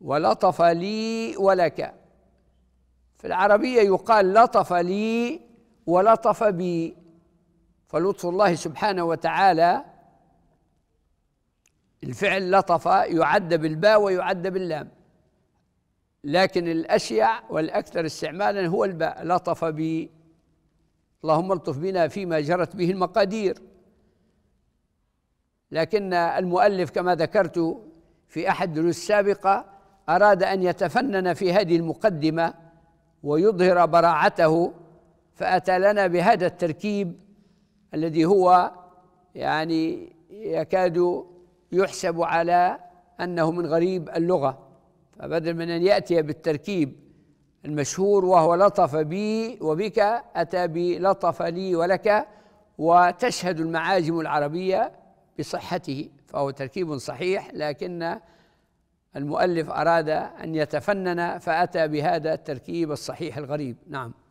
ولطف لي ولك في العربية يقال لطف لي ولطف بي فلطف الله سبحانه وتعالى الفعل لطف يعد بالباء ويعد باللام لكن الأشيع والأكثر استعمالا هو الباء لطف بي اللهم الطف بنا فيما جرت به المقادير لكن المؤلف كما ذكرت في أحد دروس السابقة اراد ان يتفنن في هذه المقدمه ويظهر براعته فاتى لنا بهذا التركيب الذي هو يعني يكاد يحسب على انه من غريب اللغه فبدل من ان ياتي بالتركيب المشهور وهو لطف بي وبك اتى بلطف لي ولك وتشهد المعاجم العربيه بصحته فهو تركيب صحيح لكن المؤلف أراد أن يتفنن فأتى بهذا التركيب الصحيح الغريب نعم